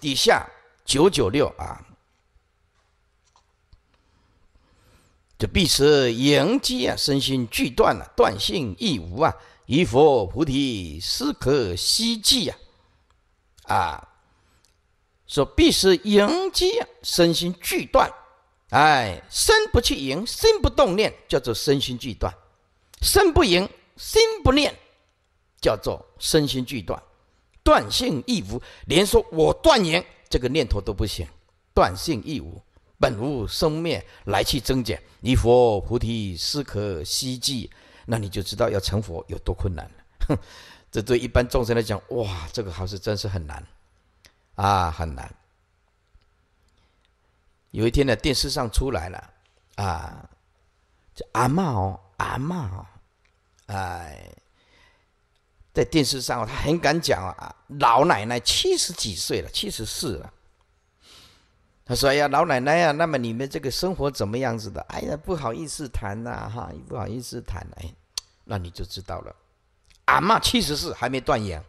底下九九六啊，这必是营基啊，身心俱断了，断性亦无啊，于佛菩提实可希冀啊，啊，说必是营基啊，身心俱断，哎，身不去营，心不动念，叫做身心俱断；身不营，心不念，叫做身心俱断。断性亦无，连说我断言这个念头都不行。断性亦无，本无生灭，来去增减。你佛菩提是可希冀，那你就知道要成佛有多困难了。哼，这对一般众生来讲，哇，这个好事真是很难啊，很难。有一天呢，电视上出来了，啊，这阿嬷哦，阿嬷哦，哎。在电视上哦，他很敢讲啊！老奶奶七十几岁了，七十四了。他说：“哎呀，老奶奶啊，那么你们这个生活怎么样子的？”哎呀，不好意思谈呐，哈，不好意思谈。哎，那你就知道了。俺妈七十四，还没断言。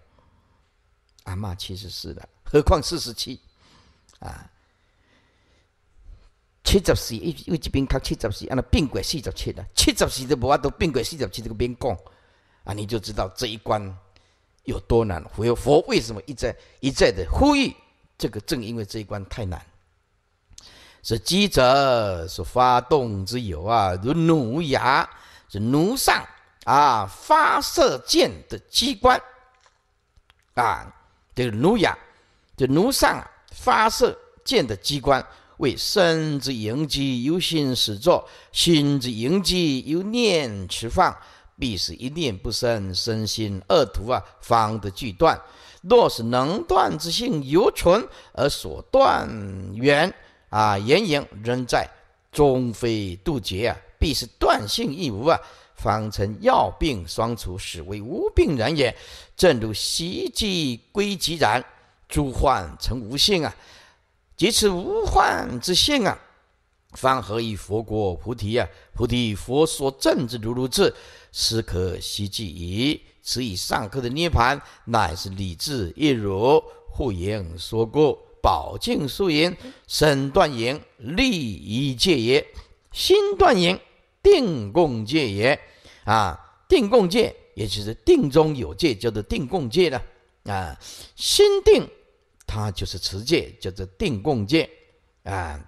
俺妈七十四了，何况四十七啊？七十四，因为这边看七十啊，按病鬼四十七了，七十四都无法都病鬼四十七这个边讲。啊，你就知道这一关有多难。佛佛为什么一再一再的呼吁这个？正因为这一关太难。是积者是发动之有啊，如弩牙是弩上啊，发射箭的机关啊，这个弩牙，这弩上发射箭的机关，为身之应机由心始作；心之应机由念去放。必是一念不生，身心恶途啊，方得俱断。若是能断之性犹存，而所断缘啊，言炎仍在，终非渡劫啊。必是断性亦无啊，方成药病双除，始为无病然也。正如习既归极然，诸患成无性啊。即此无患之性啊，方何以佛国菩提啊？菩提佛所证之如如智。实可希冀矣。此以上课的涅盘，乃是理智。一如护严说过：“宝镜疏言，身断言利一界也；心断言定共界也。”啊，定共界也就是定中有界，叫做定共界了。啊，心定它就是持戒，叫做定共戒。啊，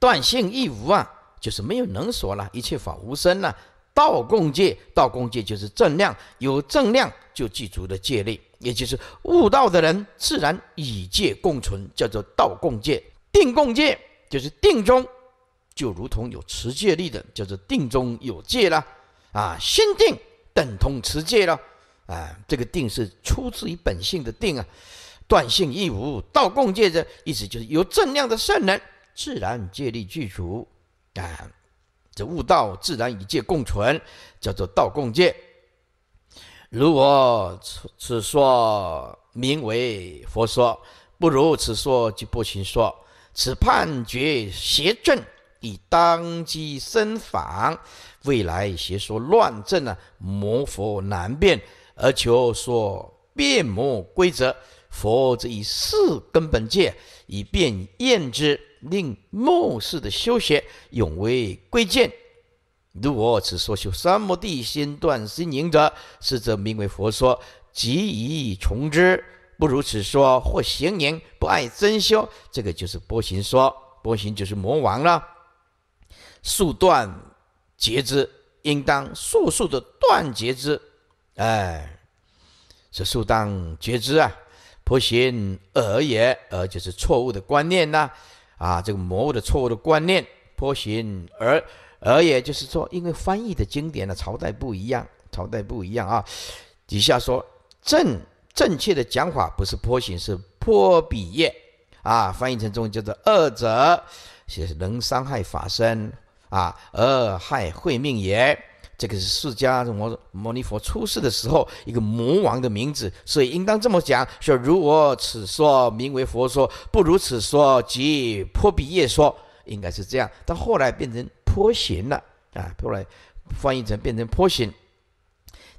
断性亦无啊，就是没有能所了，一切法无生了。道共戒，道共戒就是正量，有正量就具足的戒力，也就是悟道的人自然与戒共存，叫做道共戒。定共戒就是定中，就如同有持戒力的，叫做定中有戒啦。啊，心定等同持戒了。啊，这个定是出自于本性的定啊，断性亦无。道共戒的意思就是有正量的圣人，自然戒力具足。啊。这悟道自然与界共存，叫做道共界。如我此此说名为佛说，不如此说就不行说。此判决邪正以当机身防，未来邪说乱正啊，魔佛难辨，而求说变魔规则。佛则以四根本界以便验之。令末世的修学永为贵贱。如我此说修三摩地，先断心淫者，是则名为佛说，即以从之。不如此说，或行言，不爱真修，这个就是波形说。波形就是魔王了。速断截之，应当速速的断截之。哎，是速当截之啊。波形而也，而就是错误的观念呐。啊，这个魔物的错误的观念，颇形而而也就是说，因为翻译的经典呢，朝代不一样，朝代不一样啊。底下说正正确的讲法不是颇形，是颇比业啊。翻译成中文叫做二者，是能伤害法身啊，而害慧命也。这个是释迦摩摩尼佛出世的时候一个魔王的名字，所以应当这么讲：说如我此说名为佛说，不如此说即破彼耶说，应该是这样。到后来变成坡形了啊！后来翻译成变成坡形。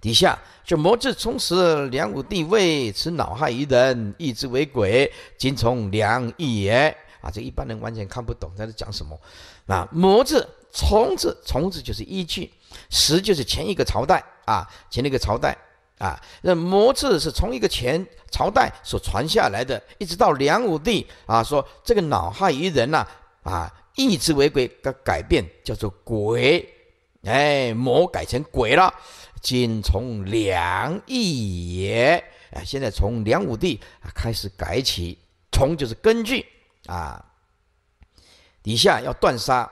底下就魔智充实梁武帝位，此脑害于人，意之为鬼，今从梁义也啊！这一般人完全看不懂，他在讲什么？啊，魔智、虫子、虫子就是依据。十就是前一个朝代啊，前一个朝代啊，那魔字是从一个前朝代所传下来的，一直到梁武帝啊，说这个脑害于人呐啊，意志为鬼的改变叫做鬼，哎魔改成鬼了，今从梁义也，啊，现在从梁武帝开始改起，从就是根据啊，底下要断杀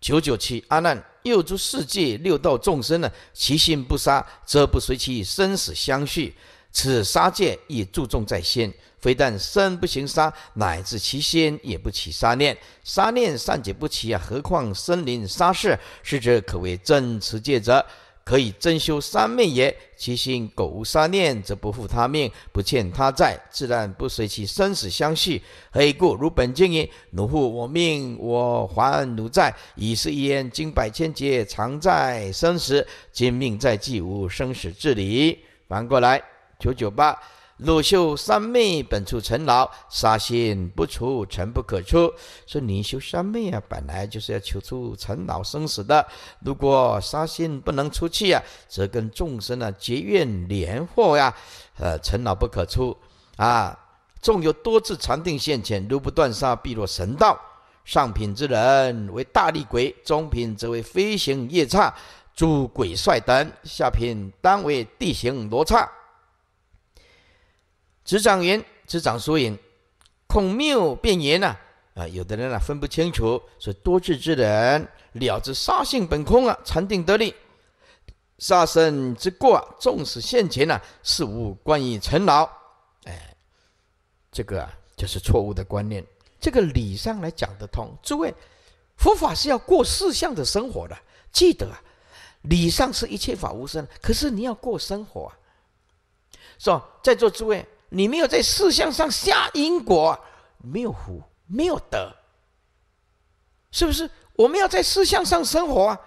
九九七阿难。又诸世界六道众生呢，其心不杀，则不随其生死相续。此杀戒亦注重在先，非但身不行杀，乃至其心也不起杀念。杀念善解不起啊，何况生灵杀事？是者可谓真持戒者。可以真修三昧也。其心苟无杀念，则不负他命，不欠他债，自然不随其生死相续。何故？如本经云：“奴负我命，我还奴债。”已是一言，经百千劫，常在生死；今命在即，无生死之理。反过来，九九八。若修三昧，本处尘劳，杀心不除，尘不可出。说你修三昧啊，本来就是要求出尘劳生死的。如果杀心不能出去啊，则跟众生啊结怨连祸呀，呃，尘劳不可出啊。纵有多次禅定现前，如不断杀，必落神道。上品之人为大力鬼，中品则为飞行夜叉、诸鬼帅等，下品当为地形罗刹。执掌缘，执掌疏影，空谬变言呐！啊，有的人呢分不清楚，所以多智之人了知杀性本空啊，禅定得力，杀生之过，纵使现前呢，是无关于尘劳。哎，这个啊就是错误的观念。这个理上来讲得通，诸位，佛法是要过四相的生活的。记得啊，理上是一切法无生，可是你要过生活啊，是吧？在座诸位。你没有在事项上下因果，没有福，没有德，是不是？我们要在事项上生活，啊，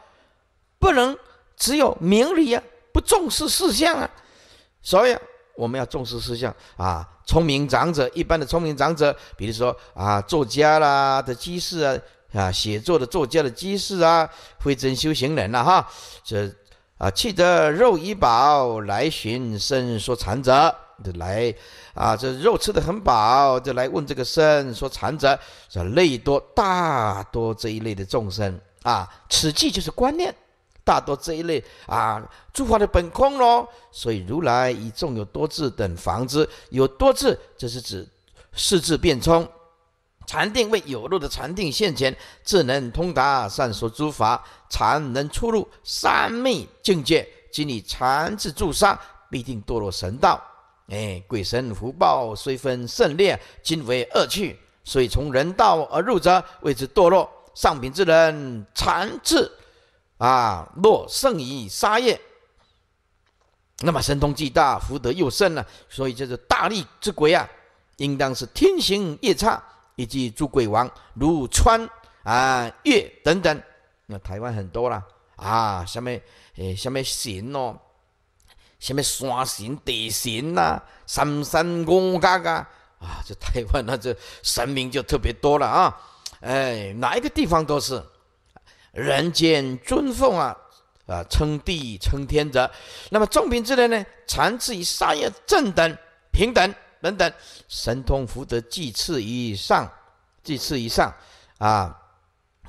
不能只有名利啊，不重视事项啊。所以我们要重视事项啊。聪明长者，一般的聪明长者，比如说啊，作家啦的居士啊啊，写作的作家的居士啊，慧真修行人呐哈，这啊，弃得肉已饱，来寻身说禅者。就来，啊，这肉吃的很饱，就来问这个生说：，禅者，说类多，大多这一类的众生啊，此即就是观念，大多这一类啊，诸法的本空咯。所以如来以众有多智等防之，有多智，这是指四智变聪，禅定为有漏的禅定现前，智能通达善说诸法，禅能出入三昧境界，即以禅智助杀，必定堕落神道。哎，鬼神福报虽分胜劣，今为恶趣，所以从人道而入者，谓之堕落。上品之人，残次啊，落胜于沙业。那么神通既大，福德又甚呢，所以就是大力之鬼啊，应当是天行夜叉以及诸鬼王如川啊、月等等。那台湾很多啦，啊，下面诶，下面行哦。什么山神、地神呐，三山五岳啊，啊，这台湾那这神明就特别多了啊！哎，哪一个地方都是，人间尊奉啊，啊，称地称天者。那么众品之人呢，常自沙业正等平等等等，神通福德济次以上，济次以上啊，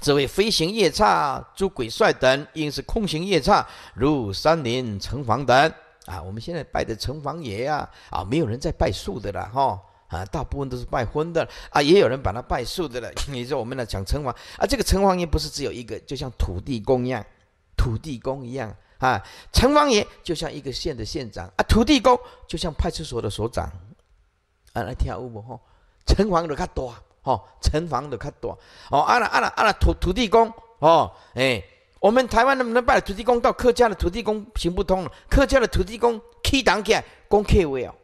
这位飞行夜叉、诸鬼帅等，应是空行夜叉，如山林城隍等。啊，我们现在拜的城隍爷啊，啊，没有人在拜树的了哈，啊，大部分都是拜婚的啊，也有人把它拜树的了。你 说我们呢讲城隍，啊，这个城隍爷不是只有一个，就像土地公一样，土地公一样啊，城隍爷就像一个县的县长啊，土地公就像派出所的所长啊，来听我啵哈，城隍的较大哦，城隍的较多，哦，阿拉阿拉阿拉土土地公哦，哎。我们台湾能不能拜土地公？到客家的土地公行不通了，客家的土地公起当起来讲客话哦。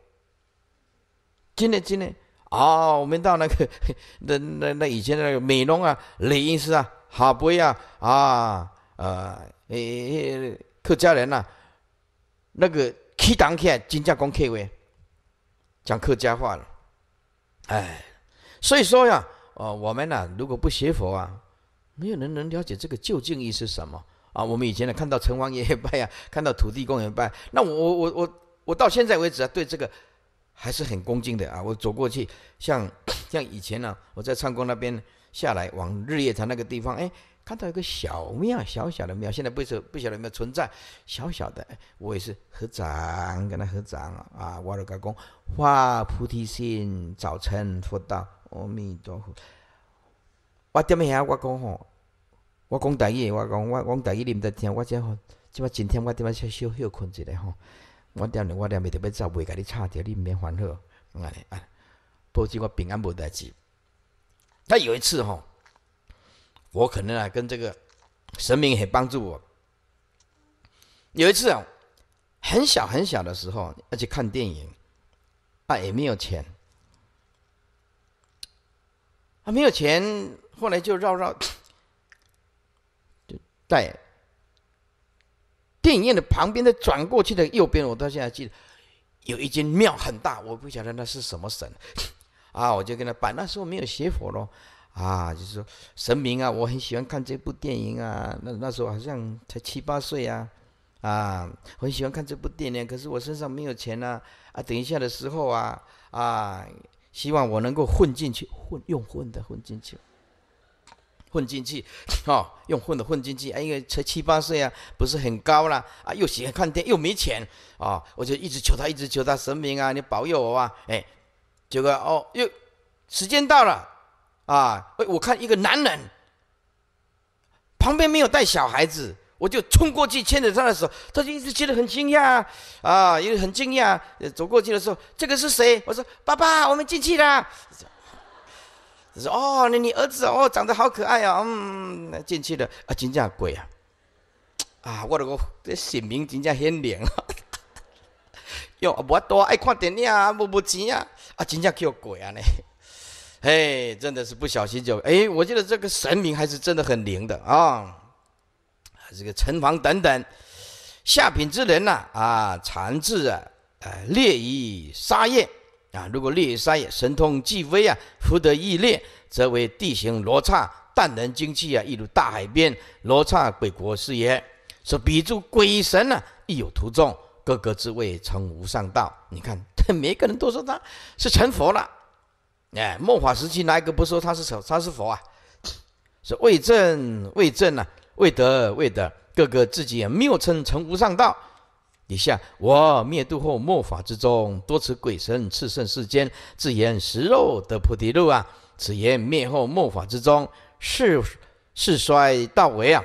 今天今天啊，我们到那个 那那那以前那个美容啊、雷音师啊、下北啊啊呃，客家人呐，那个起当起来真正讲客话，讲客家话了。哎，所以说呀，哦，我们呐，如果不学佛啊。没有人能了解这个究竟意是什么啊！我们以前呢，看到城隍爷拜啊，看到土地公也拜。那我我我我我到现在为止啊，对这个还是很恭敬的啊！我走过去，像 像以前呢，我在唱工那边下来，往日月潭那个地方，哎，看到一个小庙，小小的庙，现在不不晓得有没有存在。小小的，我也是合掌，跟他合掌啊，挖了个弓，发菩提心，早晨佛道，阿弥陀佛。我踮遐，我讲吼，我讲大姨，我讲我讲大你毋在听。我即吼，即马，今天我踮遐小休休困一下吼。我踮咧？我踮咧，特别早，未甲你差着，你毋免烦恼。安尼啊，保证我平安无代事。他有一次吼，我可能啊跟这个神明很帮助我。有一次啊，很小很小的时候，要去看电影，啊也没有钱，啊没有钱。后来就绕绕，就在电影院的旁边的转过去的右边，我到现在记得有一间庙很大，我不晓得那是什么神啊，我就跟他拜。那时候没有邪佛咯，啊，就是神明啊，我很喜欢看这部电影啊。那那时候好像才七八岁啊，啊，很喜欢看这部电影，可是我身上没有钱呐，啊，等一下的时候啊，啊，希望我能够混进去，混用混的混进去。混进去，哦，用混的混进去，哎，因为才七八岁啊，不是很高了啊，又喜欢看店，又没钱，啊，我就一直求他，一直求他神明啊，你保佑我啊，哎，结果哦，又时间到了啊，哎，我看一个男人，旁边没有带小孩子，我就冲过去牵着他的手，他就一直觉得很惊讶啊，因为很惊讶，走过去的时候，这个是谁？我说爸爸，我们进去啦。说哦，那你儿子哦，长得好可爱啊！嗯，那进去了啊，真正贵啊！啊，我的个这姓明，真正显灵啊，哟，我多爱看电影啊，没没钱啊，啊，真正叫贵啊呢！嘿，真的是不小心就哎，我觉得这个神明还是真的很灵的啊！这个城隍等等，下品之人呐，啊，残智啊，啊，猎鱼杀雁。啊！如果力也神通既微啊，福德亦劣，则为地形罗刹，淡人精气啊，一如大海边罗刹鬼国是也。说比诸鬼神啊，亦有徒众，各个之位成无上道。你看，他 每个人都说他是成佛了。哎，末法时期，哪一个不说他是成他是佛啊？是为证、为证呢？为德为德，各个自己也谬称成无上道。以下我灭度后末法之中，多持鬼神炽盛世间，自言食肉得菩提路啊。此言灭后末法之中，世世衰道为啊，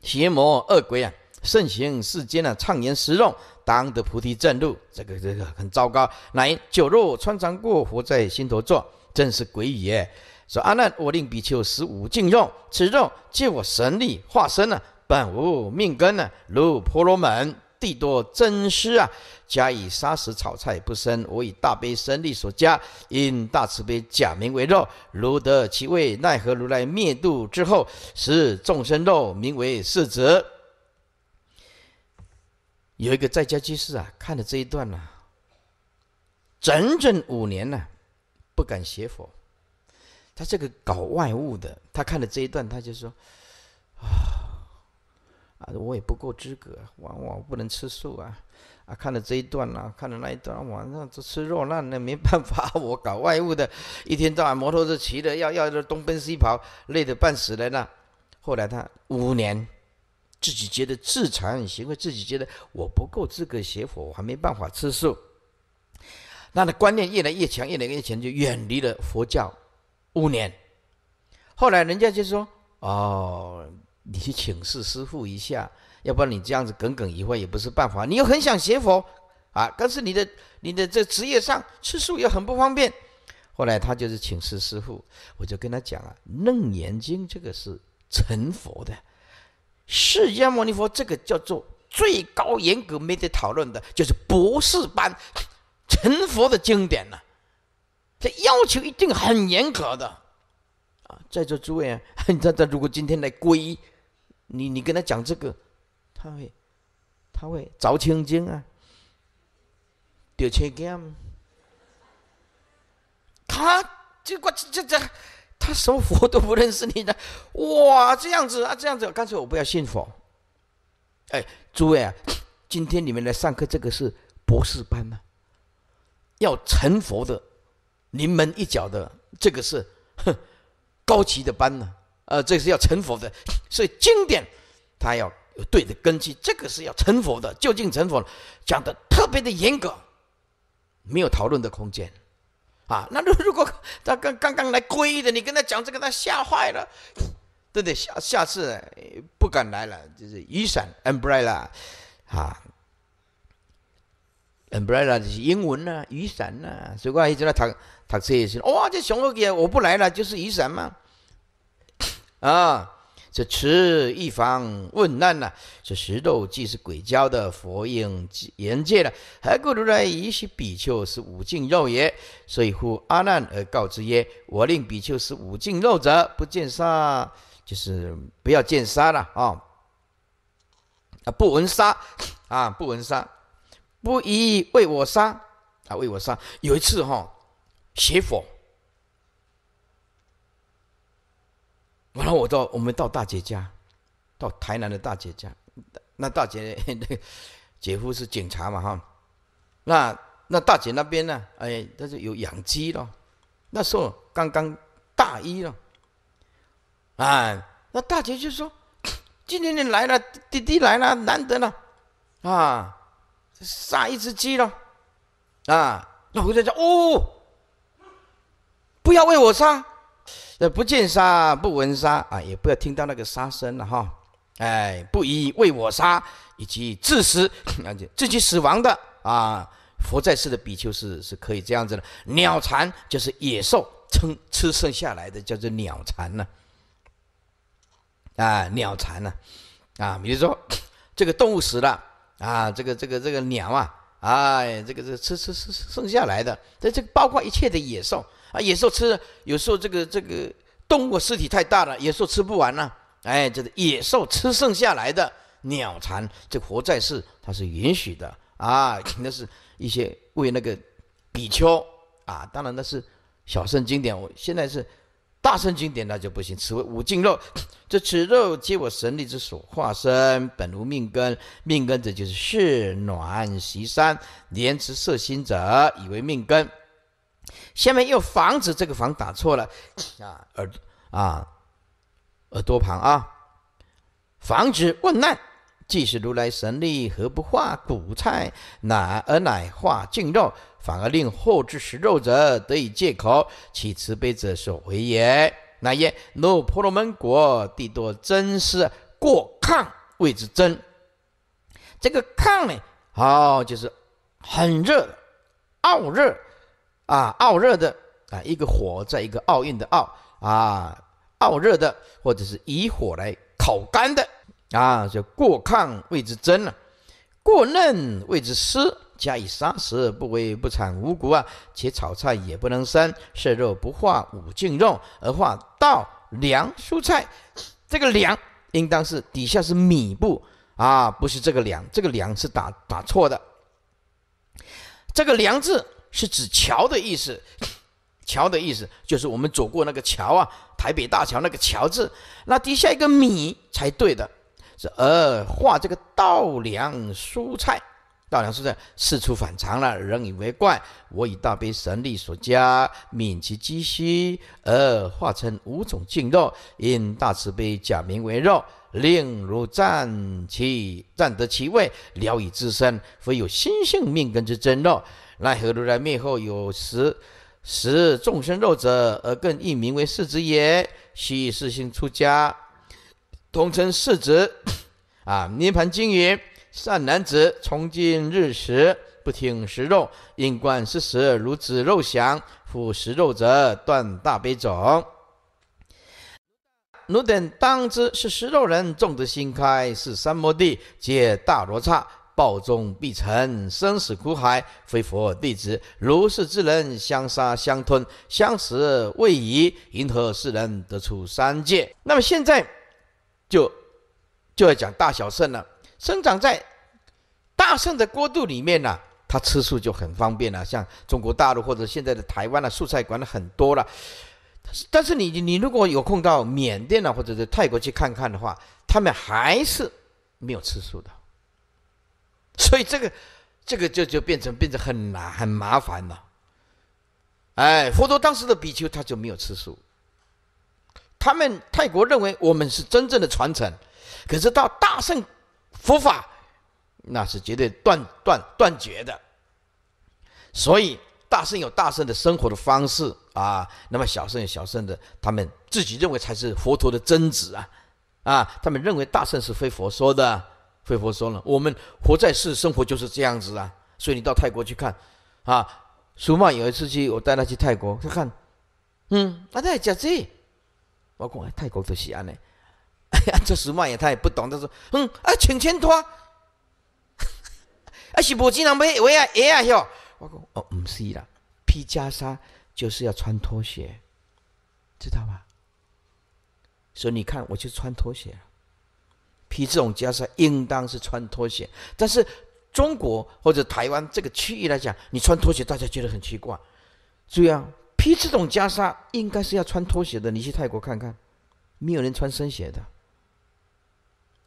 邪魔恶鬼啊，盛行世间啊，畅言食肉当得菩提正路。这个这个很糟糕，乃酒肉穿肠过，佛在心头坐，正是鬼语耶。说阿难，我令比丘食五净肉，此肉借我神力化身啊。本无命根呢，如婆罗门。地多真师啊！假以砂石炒菜不生，我以大悲身力所加，因大慈悲假名为肉，如得其味，奈何如来灭度之后使众生肉，名为世子。有一个在家居士啊，看了这一段呢，整整五年呢，不敢写佛。他这个搞外物的，他看了这一段，他就说啊。啊，我也不够资格，我我不能吃素啊！啊，看了这一段啊，看了那一段，晚上就吃肉那那没办法，我搞外务的，一天到晚摩托车骑的，要要东奔西跑，累得半死人了。后来他五年，自己觉得自惭形秽，自己觉得我不够资格学佛，我还没办法吃素。他的观念越来越强，越来越强，就远离了佛教五年。后来人家就说哦。你去请示师傅一下，要不然你这样子耿耿于怀也不是办法。你又很想学佛啊，但是你的你的这职业上吃素也很不方便。后来他就是请示师傅，我就跟他讲啊，《楞严经》这个是成佛的，释迦牟尼佛这个叫做最高严格没得讨论的，就是博士班成佛的经典呢，这要求一定很严格的啊。在座诸位啊，他 他如果今天来皈依。你你跟他讲这个，他会，他会着青筋啊，掉千金，他这个这这，他什么佛都不认识你的，哇，这样子啊，这样子，干脆我不要信佛。哎，诸位啊，今天你们来上课，这个是博士班呢，要成佛的，临门一脚的，这个是哼，高级的班呢。呃，这是要成佛的，所以经典，它要有对的根基，这个是要成佛的，究竟成佛了，讲的特别的严格，没有讨论的空间，啊，那如如果他刚刚刚来皈依的，你跟他讲这个，他吓坏了，对不对？下下次不敢来了，就是雨伞 （umbrella） 啊，umbrella 就是英文呢，雨伞呢，所以直在读读这些，哇，这熊二鬼我不来了，就是雨伞吗？啊！这持一方问难呐，这石头既是鬼交的佛应言戒了，何故如来以是比丘是五净肉也？所以乎阿难而告之曰：我令比丘是五净肉者，不见杀，就是不要见杀了啊！啊，不闻杀啊，不闻杀，不以为我杀啊，为我杀。有一次哈，邪佛。我到我们到大姐家，到台南的大姐家，那大姐 姐夫是警察嘛哈，那那大姐那边呢？哎，他是有养鸡了。那时候刚刚大一了，啊，那大姐就说：“ 今天你来了，弟弟来了，难得了啊，杀一只鸡了啊。”那回家哦，不要为我杀。不见杀，不闻杀啊！也不要听到那个杀声了哈！哎，不以为我杀，以及自死、自己死亡的啊。佛在世的比丘是是可以这样子的。鸟残就是野兽吃吃剩下来的，叫做鸟残呢。啊，鸟残呢？啊，比如说 这个动物死了啊，这个这个这个鸟啊，哎，这个这吃吃吃剩下来的，这这包括一切的野兽啊，野兽吃有时候这个这个。动物尸体太大了，野兽吃不完呐，哎，这个野兽吃剩下来的鸟残，这活在世它是允许的啊。那是一些为那个比丘啊，当然那是小圣经典。我现在是大圣经典，那就不行。此为五净肉，这此肉皆我神力之所化身，本无命根。命根者，就是血暖习三，连持色心者以为命根。下面又防止这个“防”打错了啊，耳啊，耳朵旁啊，防止问难。既是如来神力，何不化骨菜，乃而乃化净肉，反而令后之食肉者得以借口，其慈悲者所为也。那言若婆罗门国地多真是过抗，谓之真。这个“抗呢，哦，就是很热，傲热。啊，傲热的啊，一个火在一个奥运的奥啊，傲热的，或者是以火来烤干的啊，就过亢谓之蒸了，过嫩谓之湿，加以杀石不为不产五谷啊，且炒菜也不能生，色肉不化五净肉而化稻粮蔬菜，这个粮应当是底下是米部啊，不是这个粮，这个粮是打打错的，这个粮字。是指桥的意思，桥的意思就是我们走过那个桥啊，台北大桥那个“桥”字，那底下一个“米”才对的。是呃，画这个稻粮蔬菜，稻粮蔬菜事出反常了，人以为怪。我以大悲神力所加，免其饥虚，而化成五种净肉。因大慈悲假名为肉，令如占其占得其味，了以自身，非有心性命根之真肉。奈何如来灭后，有时食众生肉者，而更易名为世子也。须以世心出家，同称世子。啊！涅盘经云：善男子，从今日食，不听食肉，应观世食如子肉享，复食肉者断大悲种。汝等当知，是食肉人，众德心开，是三摩地，皆大罗刹。报中必成生死苦海，非佛弟子如是之人相杀相吞相食未已，迎合世人得出三界？那么现在就就要讲大小圣了。生长在大圣的国度里面呢，他吃素就很方便了。像中国大陆或者现在的台湾啊、素菜馆的很多了。但是你你如果有空到缅甸啊，或者是泰国去看看的话，他们还是没有吃素的。所以这个，这个就就变成变成很难很麻烦了。哎，佛陀当时的比丘他就没有吃素，他们泰国认为我们是真正的传承，可是到大圣佛法，那是绝对断断断绝的。所以大圣有大圣的生活的方式啊，那么小圣有小圣的，他们自己认为才是佛陀的真子啊，啊，他们认为大圣是非佛说的。惠佛说了，我们活在世，生活就是这样子啊。所以你到泰国去看啊，苏曼有一次去，我带他去泰国看看。嗯，啊，在吃这，我讲泰国的是安的。哎 呀，这苏曼也他也不懂，他说，嗯，啊请签托，啊是无钱人买，鞋啊鞋啊哟。我讲哦，不是啦，披袈裟就是要穿拖鞋，知道吗？所以你看，我就穿拖鞋。披这种袈裟，应当是穿拖鞋。但是中国或者台湾这个区域来讲，你穿拖鞋，大家觉得很奇怪。注意啊，披这种袈裟应该是要穿拖鞋的。你去泰国看看，没有人穿深鞋的。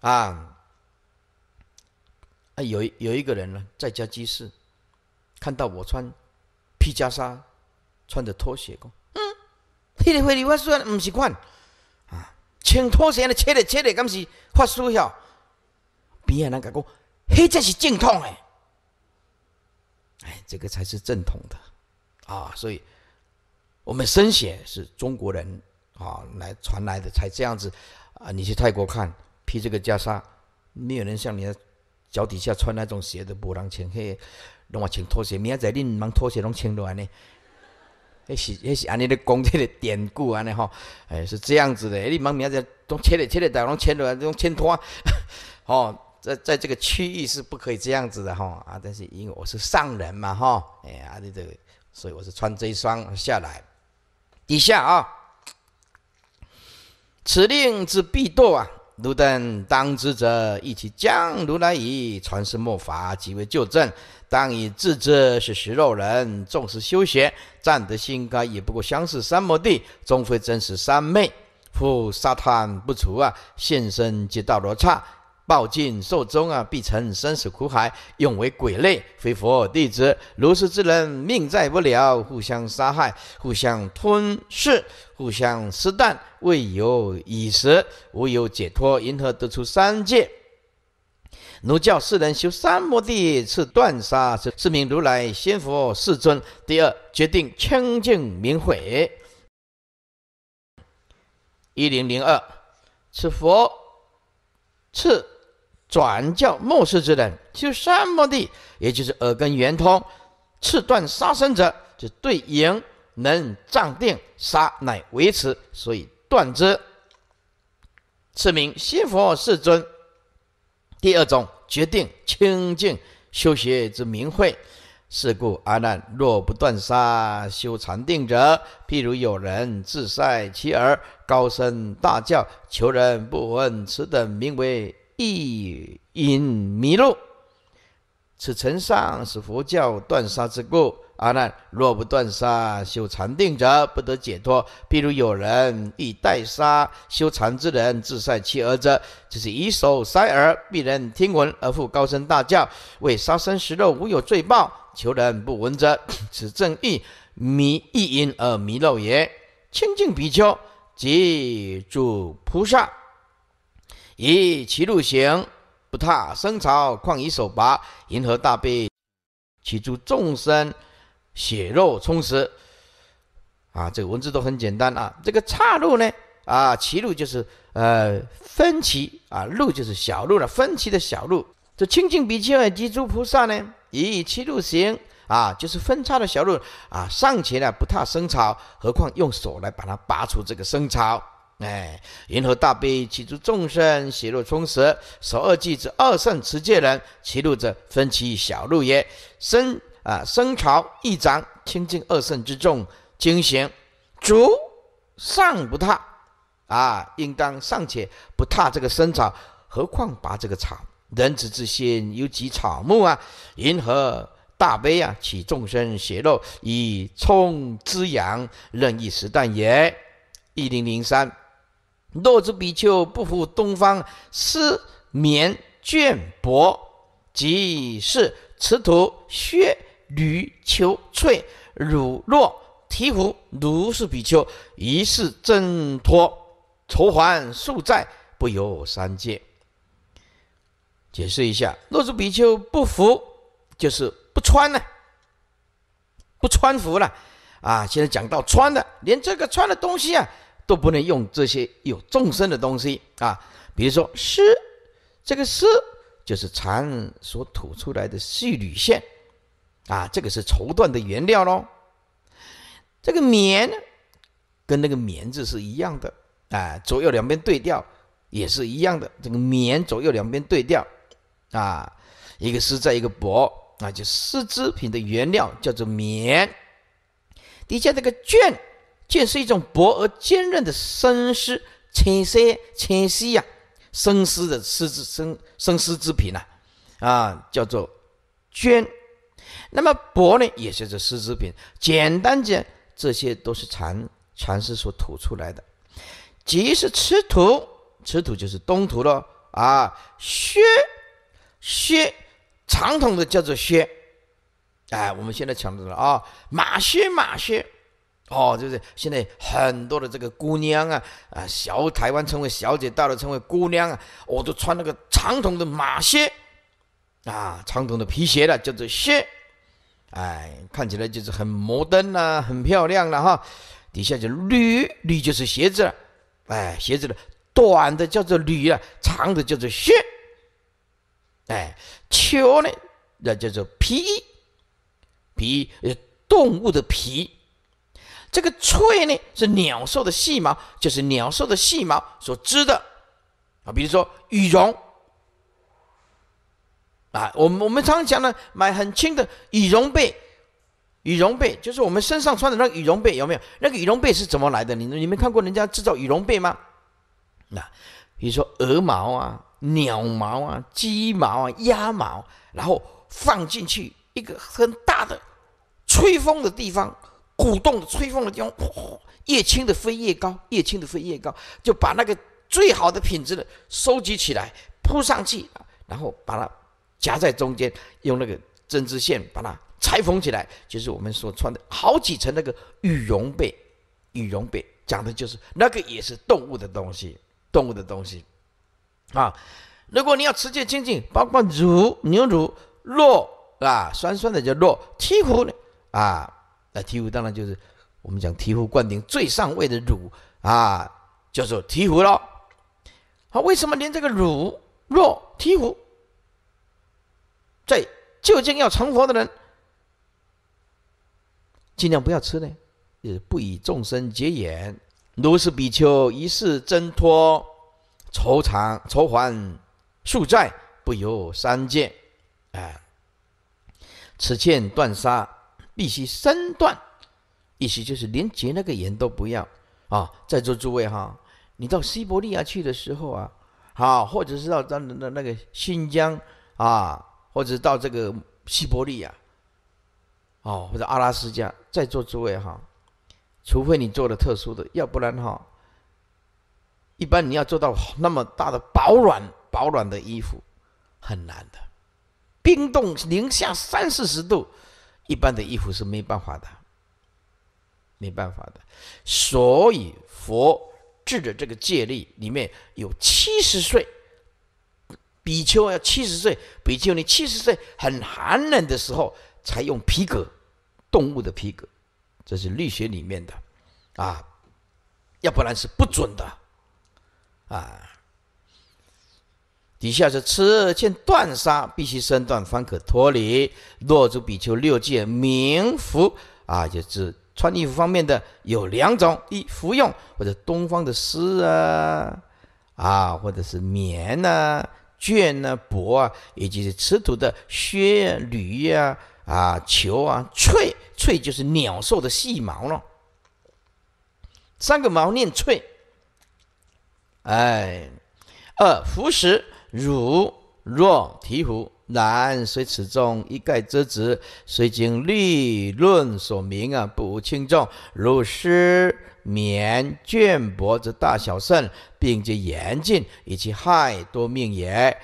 啊，啊，有有一个人呢，在家居士，看到我穿披袈裟，穿着拖鞋。嗯，那个花里，我说然习惯。穿拖鞋的，穿的穿的，敢是法师哦？边仔人甲讲，迄才是正统的，哎，这个才是正统的啊！所以，我们生鞋是中国人啊来传来的，才这样子啊！你去泰国看，披这个袈裟，没有人像你脚底下穿那种鞋的布囊裙，黑，弄我穿拖鞋，明仔你弄拖鞋拢穿落来呢？迄是迄是，安尼的工作的典故安尼吼，诶是这样子的，你莫明仔子都切咧切咧在，拢牵落来，拢牵拖，吼，在在这个区域是不可以这样子的吼啊！但是因为我是上人嘛吼，诶，啊，你这，所以我是穿这一双下来。以下啊，此令之必堕啊！汝等当之者，一起将如来矣，传世墨法，即为救正。当以自知是食肉人，纵使修学，占得心肝，也不过相似三摩地，终非真实三昧。复杀贪不除啊，现身即道罗刹，报尽受终啊，必成生死苦海，永为鬼类，非佛弟子。如是之人，命在不了，互相杀害，互相吞噬，互相施但，未有已食，无有解脱，因何得出三界？奴教世人修三摩地，赐断杀生，是名如来、仙佛、世尊。第二，决定清净明慧。一零零二，此佛赐转教末世之人修三摩地，也就是耳根圆通，赐断杀生者，就对应能障定，杀乃维持，所以断之。赐名仙佛世尊。第二种决定清净修学之明慧，是故阿难若不断杀修禅定者，譬如有人自塞其耳，高声大叫，求人不闻，此等名为意淫迷路。此尘上是佛教断杀之故。阿难，若不断杀，修禅定者不得解脱。譬如有人以代杀修禅之人，自塞其耳者，只是以手塞耳，必人听闻而复高声大叫，为杀生食肉无有罪报。求人不闻者，此正亦迷意淫而迷漏也。清净比丘即诸菩萨，以其路行，不踏生草，况以手拔？银河大悲，其诸众生？血肉充实，啊，这个文字都很简单啊。这个岔路呢，啊，歧路就是呃分歧啊，路就是小路了，分歧的小路。这清净比丘及诸菩萨呢，以歧路行啊，就是分叉的小路啊，上前呢不踏生草，何况用手来把它拔出这个生草？哎，云何大悲，其诸众生血肉充实，守二戒之二圣持戒人，歧路者分歧小路也，生。啊，生草一长，清净二圣之众精行，足尚不踏啊，应当尚且不踏这个生草，何况拔这个草？仁慈之心，有及草木啊？云何大悲啊？起众生血肉以充滋养，任意时但也。一零零三，若之比丘不服东方失绵倦薄，即是此土血。吕求翠，汝若提壶，如是比丘，于是挣脱，愁还宿债，不由三界。解释一下，若是比丘不服，就是不穿呢。不穿服了啊！现在讲到穿的，连这个穿的东西啊，都不能用这些有众生的东西啊，比如说湿，这个湿就是蚕所吐出来的细缕线。啊，这个是绸缎的原料喽。这个棉跟那个“棉”字是一样的，啊，左右两边对调也是一样的。这个“棉”左右两边对调啊，一个是在一个“薄，啊，就丝织品的原料叫做棉。底下这个“绢”，绢是一种薄而坚韧的生丝，纤丝，纤细呀，生丝的丝织生生丝织品呐，啊，叫做绢。那么脖呢也是这丝织品，简单讲，这些都是禅禅师所吐出来的。即是吃土，吃土就是东土了啊。靴靴长筒的叫做靴，哎，我们现在强调了啊，马靴马靴，哦，就是现在很多的这个姑娘啊，啊，小台湾称为小姐，到了称为姑娘啊，我都穿那个长筒的马靴啊，长筒的皮鞋了，叫做靴。哎，看起来就是很摩登啦，很漂亮了哈。底下就履，履就是鞋子，哎，鞋子的短的叫做履啊，长的叫做靴。哎，球呢，那叫做皮，皮呃动物的皮。这个翠呢，是鸟兽的细毛，就是鸟兽的细毛所织的啊，比如说羽绒。啊，我们我们常常讲呢，买很轻的羽绒被，羽绒被就是我们身上穿的那个羽绒被，有没有？那个羽绒被是怎么来的？你你没看过人家制造羽绒被吗？那比如说鹅毛啊、鸟毛啊、鸡毛啊、鸭毛，然后放进去一个很大的吹风的地方，鼓动的吹风的地方，越轻的飞越高，越轻的飞越高，就把那个最好的品质的收集起来铺上去，然后把它。夹在中间，用那个针织线把它裁缝起来，就是我们所穿的好几层那个羽绒被。羽绒被讲的就是那个也是动物的东西，动物的东西啊。如果你要持戒清净，包括乳、牛乳、肉啊，酸酸的叫肉，醍醐呢啊，那醍醐当然就是我们讲醍醐灌顶最上位的乳啊，叫做醍醐了。好，为什么连这个乳、肉、醍醐？在究竟要成佛的人，尽量不要吃呢。也不以众生结眼，如是比丘，一世挣脱愁偿愁还宿债，不由三界。哎，此欠断杀，必须三断。意思就是连结那个缘都不要啊！在座诸位哈，你到西伯利亚去的时候啊，好，或者是到咱那那个新疆啊。或者到这个西伯利亚，哦，或者阿拉斯加，在座诸位哈，除非你做了特殊的，要不然哈，一般你要做到那么大的保暖、保暖的衣服，很难的。冰冻零下三四十度，一般的衣服是没办法的，没办法的。所以佛治的这个戒律里面有七十岁。比丘要七十岁，比丘你七十岁很寒冷的时候才用皮革，动物的皮革，这是力学里面的，啊，要不然是不准的，啊，底下是吃见断杀，必须身断方可脱离。若诸比丘六界名服啊，就是穿衣服方面的有两种，一服用或者东方的丝啊，啊或者是棉啊，倦呢、帛啊，以及是赤土的靴、履啊、啊球啊、翠翠就是鸟兽的细毛了。三个毛念翠，哎，二服食乳、若醍醐、南虽池中一概之子，虽经律论所明啊，不轻重。如师。免倦薄之大小胜，并且严禁，以其害多命也。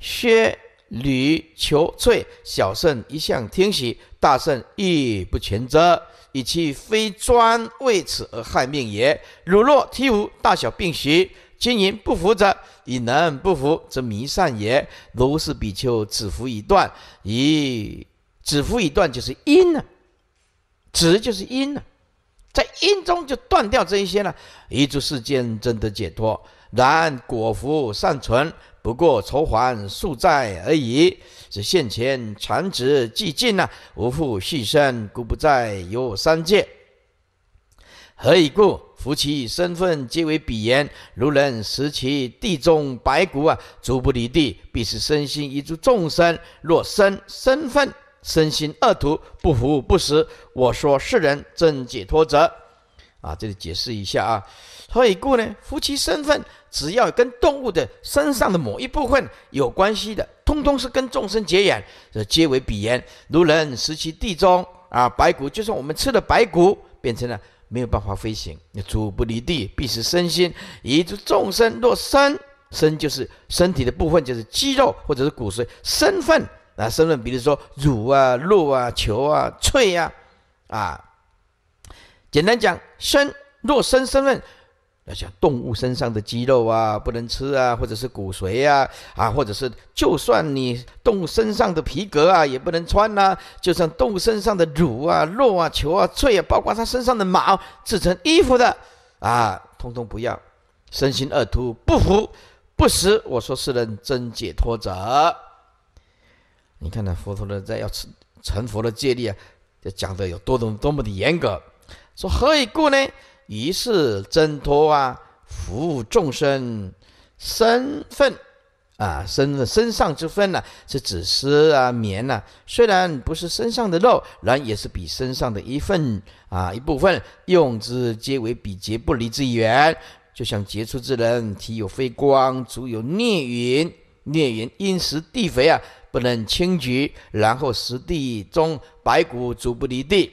薛履求翠小胜一向听喜，大胜亦不全责，以其非专为此而害命也。汝若体无大小并许金银不服者，以能不服则弥善也。如是比丘止服一段，以止服一段就是因呢，止就是因呢。在阴中就断掉这一些了，遗诸世间，真得解脱。然果福尚存，不过酬还宿债而已。只现前残值既尽了，无复续生，故不在有三界。何以故？夫妻身份皆为彼言，如人食其地中白骨啊，足不离地，必是身心遗诸众生。若身身份。身心二途不服不食，我说世人正解脱者，啊，这里解释一下啊。何以故呢？夫妻身份只要跟动物的身上的某一部分有关系的，通通是跟众生结缘这皆为彼言。如人食其地中啊，白骨，就算我们吃了白骨，变成了没有办法飞行，那足不离地，必是身心以诸众生若身，身就是身体的部分，就是肌肉或者是骨髓，身份。啊，生论，比如说乳啊、肉啊、球啊、脆呀，啊，简单讲，生若生生论，那像动物身上的肌肉啊不能吃啊，或者是骨髓呀，啊，或者是就算你动物身上的皮革啊也不能穿呐，就算动物身上的乳啊、肉啊、球啊、脆啊，包括它身上的毛制成衣服的啊，通通不要。身心二途不服不食，我说是人真解脱者。你看呢？佛陀的在要成成佛的戒律啊，就讲的有多多多么的严格。说何以故呢？一是挣脱啊，服务众生身份啊，身身上之分呢，是指丝啊、棉呐，虽然不是身上的肉，然也是比身上的一份啊一部分，用之皆为比劫不离之缘。就像杰出之人，体有飞光，足有孽云，孽云因时地肥啊。不能轻举，然后实地中白骨足不离地，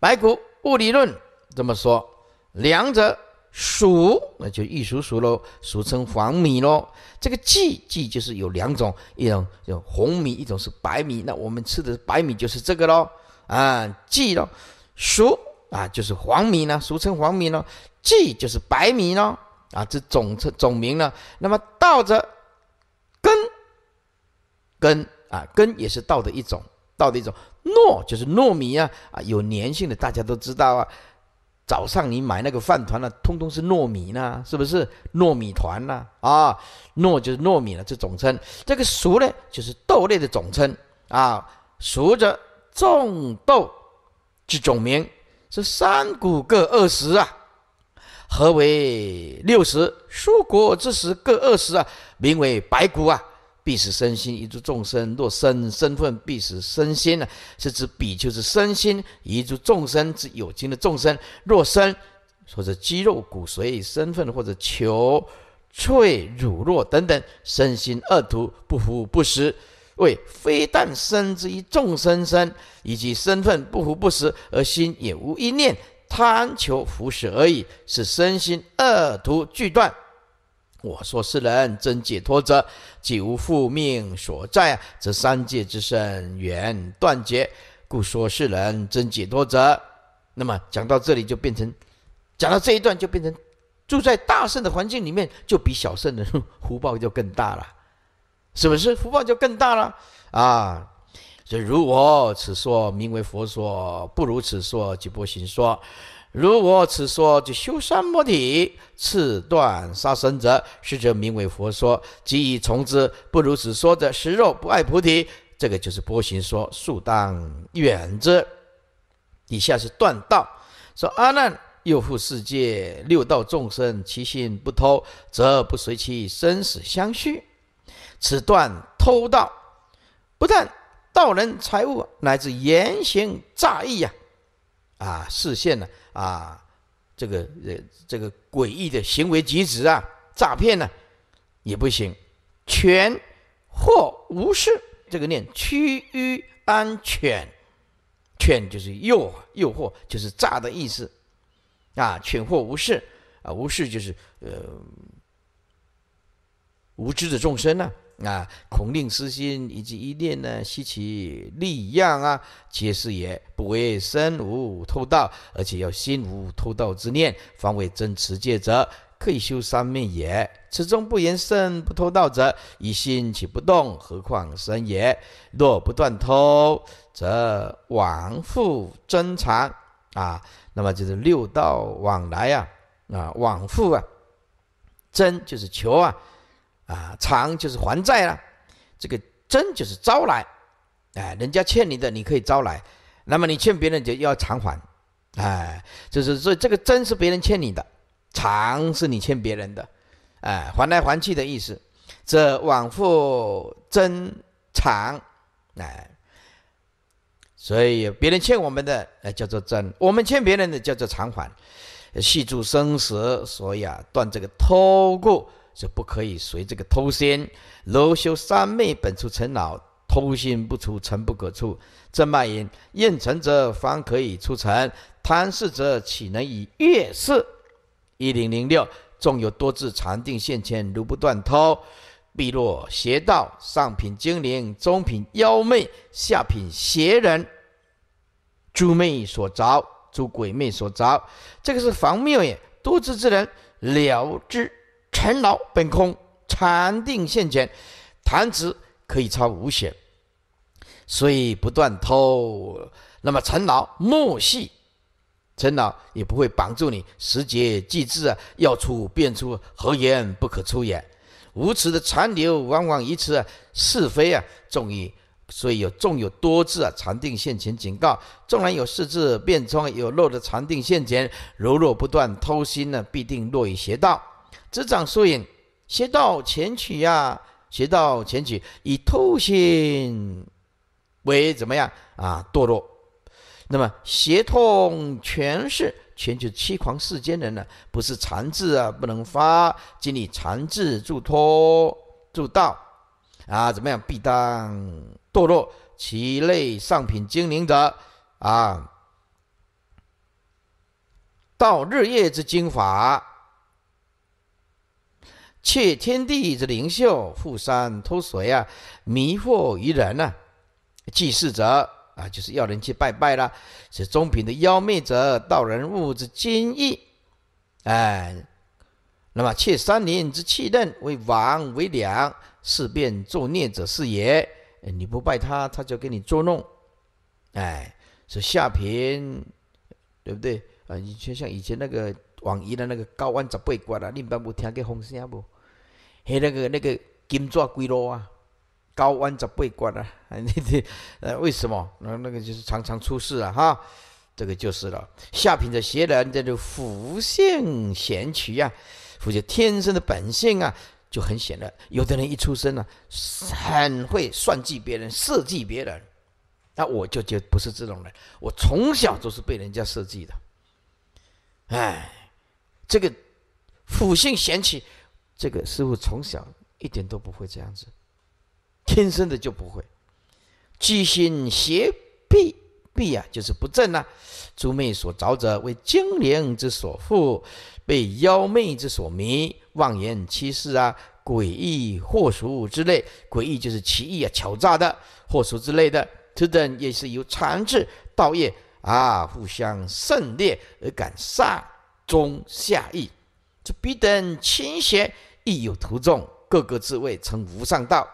白骨物理论这么说。两者属，那就一属属喽，俗称黄米喽。这个稷，稷就是有两种，一种叫红米，一种是白米。那我们吃的白米就是这个喽，啊，稷喽，熟啊就是黄米呢，俗称黄米喽。稷就是白米喽，啊，这总称总名呢。那么倒着。根啊，根也是道的一种，道的一种。糯就是糯米啊，啊，有粘性的，大家都知道啊。早上你买那个饭团呢，通通是糯米呢，是不是？糯米团呢，啊，糯就是糯米了，这总称。这个熟呢，就是豆类的总称啊。熟者种豆之总名，是三谷各二十啊，何为六十。蔬果之十各二十啊，名为白谷啊。必使身心一诸众生。若身身份必使身心呢，是指比丘是身心一诸众生之有情的众生。若身，或者肌肉骨髓身份或者求脆乳弱等等，身心恶徒不服不食，为非但身之一众生身，以及身份不服不食，而心也无一念贪求服食而已，是身心恶徒俱断。我说是人真解脱者，既无复命所在，则三界之生缘断绝，故说是人真解脱者。那么讲到这里就变成，讲到这一段就变成住在大圣的环境里面，就比小圣的福报就更大了，是不是？福报就更大了啊！所以如我此说名为佛说，不如此说即不行说。如我此说，即修三摩提，次断杀生者，是者名为佛说，即以从之；不如此说者，食肉不爱菩提。这个就是波行说，速当远之。底下是断道，说阿难，又复世界六道众生，其心不偷，则不随其生死相续。此断偷盗，不但盗人财物，乃至言行诈意呀。啊，视线呢？啊，这个呃，这个诡异的行为举止啊，诈骗呢也不行，全或无视，这个念趋于安全，犬就是诱诱惑，就是诈的意思，啊，犬或无视，啊，无视就是呃无知的众生呢。啊，恐令私心以及一念呢，失其利样啊，皆是也。不为身无偷盗，而且要心无偷盗之念，方为真持戒者，可以修三昧也。此中不言身不偷盗者，一心岂不动？何况身也？若不断偷，则往复增长啊。那么就是六道往来啊，啊，往复啊，争就是求啊。啊，偿就是还债了，这个真就是招来，哎，人家欠你的你可以招来，那么你欠别人就要偿还，哎，就是说这个真是别人欠你的，偿是你欠别人的，哎，还来还去的意思，这往复增偿，哎，所以别人欠我们的哎叫做真；我们欠别人的叫做偿还，细注生死，所以啊断这个偷过是不可以随这个偷心。如修三昧，本出尘老，偷心不出，尘不可出。正脉言：厌尘者方可以出尘，贪世者岂能以月世？一零零六，纵有多智禅定现前，如不断偷，必落邪道。上品精灵，中品妖魅，下品邪人，诸魅所着，诸鬼魅所着。这个是防谬也。多智之人，了之。陈老本空禅定现前，弹指可以超五险，虽不断偷，那么陈老莫系，陈老也不会绑住你。时节既至啊，要出便出，何言不可出也？无耻的残留，往往以此啊是非啊众议。所以有重有多字啊。禅定现前，警告：纵然有四字变冲，有漏的禅定现前，柔弱不断偷心呢，必定落于邪道。执掌输赢，邪道前驱呀！邪道前驱以偷心为怎么样啊？堕落。那么，邪痛全是全球七狂世间人呢？不是残智啊，不能发，经历残智助托助道啊？怎么样？必当堕落。其类上品精灵者啊，到日夜之精华。窃天地之灵秀，负山脱水啊，迷惑于人呐，祭祀者啊，就是要人去拜拜啦。是中品的妖魅者，道人物之精义。哎。那么窃山林之气刃，为王为两，是变作孽者是也。你不拜他，他就给你捉弄。哎，是下品，对不对啊？你就像以前那个网易的那个高安十八关了，你有没听过风声不？还那个那个金爪龟罗啊，高弯着背官啊，那 这呃为什么那那个就是常常出事啊哈，这个就是了。下品的邪人叫做福性贤曲呀，福就天生的本性啊就很显然，有的人一出生呢，很会算计别人，设计别人。那我就就不是这种人，我从小都是被人家设计的。哎，这个腐性贤起，这个师傅从小一点都不会这样子，天生的就不会。居心邪僻，僻啊就是不正呐。诸魅所着者，为精灵之所附，被妖魅之所迷，妄言欺世啊，诡异祸俗之类。诡异就是奇异啊，狡诈的，祸俗之类的。此等也是由残智道业啊，互相胜劣而感上中下义，这彼等倾斜。亦有徒众，各个自谓成无上道。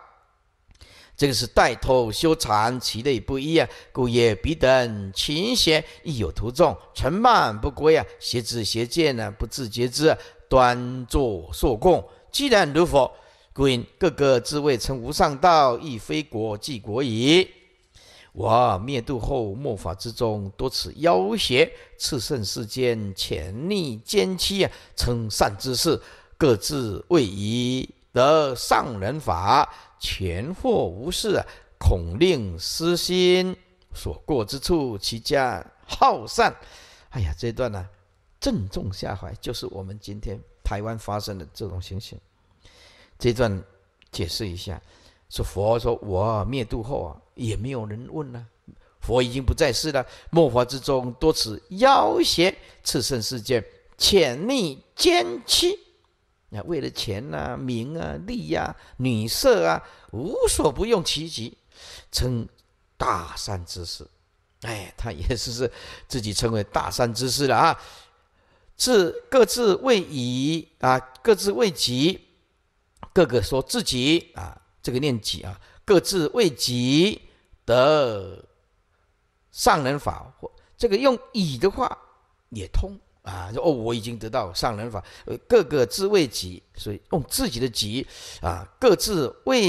这个是带头修禅，其类不一啊。故曰：彼等情邪，亦有徒众，慢不归啊。邪知邪见呢，不自节制，端坐所供，既然如佛，故云：各个自谓成无上道，亦非国即国矣。我灭度后，末法之中，多此妖邪，炽盛世间，潜逆奸欺啊，成善之事。各自为移，得上人法，全获无事，恐令私心所过之处，其家好善。哎呀，这段呢，正中下怀，就是我们今天台湾发生的这种情形。这段解释一下，说佛说我灭度后啊，也没有人问了，佛已经不在世了。末法之中，多此妖邪，炽身世界，潜力奸欺。那为了钱呐、名啊、利呀、女色啊，无所不用其极，称大善之事。哎，他也是是自己称为大善之事了啊。自各自为己啊，各自为己，各个说自己啊，这个念己啊，各自为己得上人法这个用以的话也通。啊，说哦，我已经得到上人法，各个自为己，所以用自己的己，啊，各自为